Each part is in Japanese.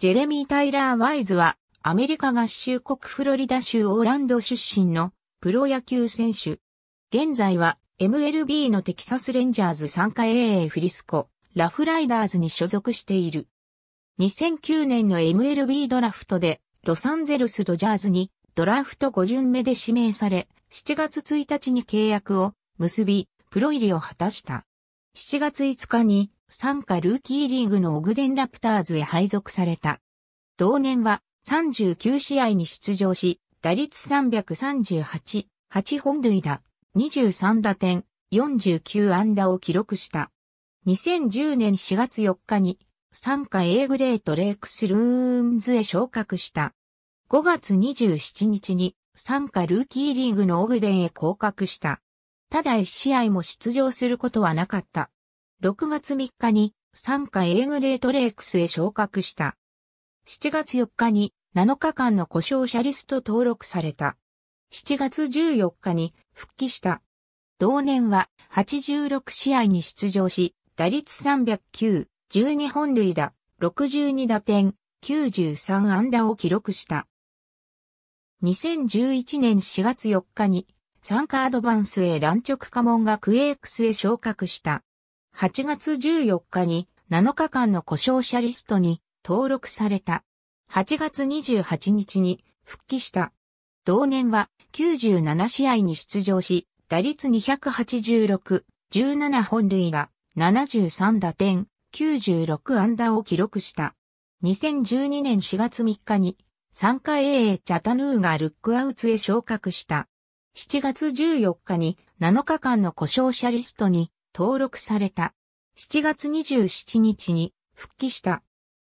ジェレミー・タイラー・ワイズは、アメリカ合衆国フロリダ州オーランド出身のプロ野球選手。現在は MLB のテキサス・レンジャーズ参加 AA フリスコ、ラフライダーズに所属している。2009年の MLB ドラフトでロサンゼルス・ドジャーズにドラフト5巡目で指名され、7月1日に契約を結び、プロ入りを果たした。7月5日に参加ルーキーリーグのオグデンラプターズへ配属された。同年は39試合に出場し、打率338、8本塁打、23打点、49安打を記録した。2010年4月4日に、参加 A グレートレイクスルーンズへ昇格した。5月27日に、参加ルーキーリーグのオグデンへ降格した。ただ一試合も出場することはなかった。6月3日に参加 A グレートレークスへ昇格した。7月4日に7日間の故障者リスト登録された。7月14日に復帰した。同年は86試合に出場し、打率309、12本塁打、62打点、93安打を記録した。2011年4月4日に、参加アドバンスへ乱直家ンがクエークスへ昇格した。8月14日に7日間の故障者リストに登録された。8月28日に復帰した。同年は97試合に出場し、打率286、17本塁打、73打点、96安打を記録した。2012年4月3日に、参加 AA チャタヌーがルックアウツへ昇格した。7月14日に7日間の故障者リストに登録された。7月27日に復帰した。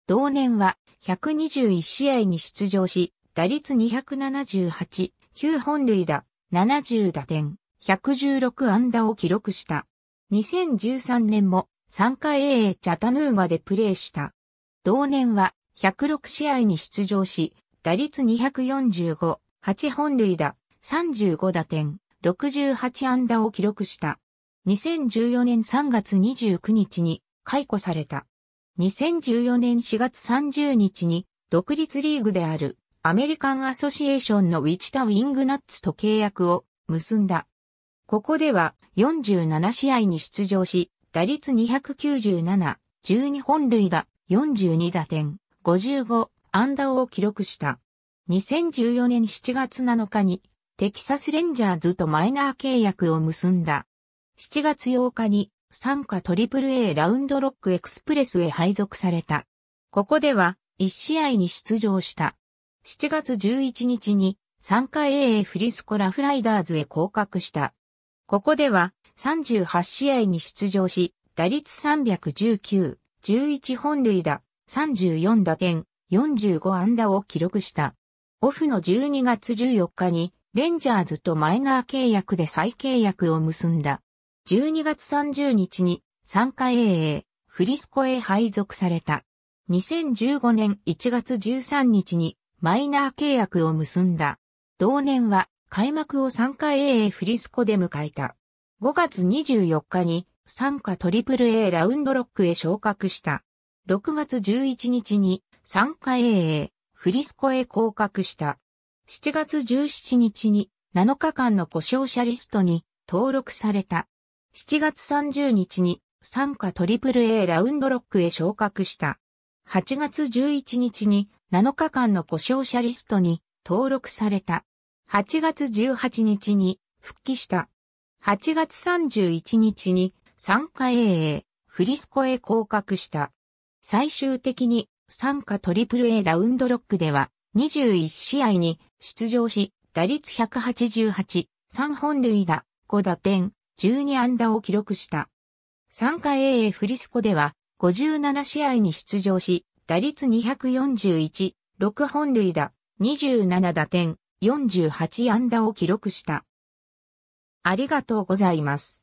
同年は121試合に出場し、打率278、9本塁打、70打点、116安打を記録した。2013年も参回 AA チャタヌーガでプレーした。同年は106試合に出場し、打率245、8本塁打、35打点、68安打を記録した。2014年3月29日に解雇された。2014年4月30日に独立リーグであるアメリカンアソシエーションのウィチタ・ウィングナッツと契約を結んだ。ここでは47試合に出場し、打率297、12本塁打、42打点、55安打を記録した。2014年7月7日にテキサスレンジャーズとマイナー契約を結んだ。7月8日に、参加 AAA ラウンドロックエクスプレスへ配属された。ここでは、1試合に出場した。7月11日に、参加 AA フリスコラフライダーズへ降格した。ここでは、38試合に出場し、打率319、11本塁打、34打点、45安打を記録した。オフの12月14日に、レンジャーズとマイナー契約で再契約を結んだ。12月30日に参加 AA フリスコへ配属された。2015年1月13日にマイナー契約を結んだ。同年は開幕を参加 AA フリスコで迎えた。5月24日に参加 AAA ラウンドロックへ昇格した。6月11日に参加 AA フリスコへ降格した。7月17日に7日間の故障者リストに登録された。7月30日に参加トリプル a ラウンドロックへ昇格した。8月11日に7日間の故障者リストに登録された。8月18日に復帰した。8月31日に参加 AA フリスコへ降格した。最終的に参加トリプル a ラウンドロックでは21試合に出場し、打率188、3本塁打、5打点、12安打を記録した。参加 AA フリスコでは57試合に出場し、打率241、6本塁打、27打点、48安打を記録した。ありがとうございます。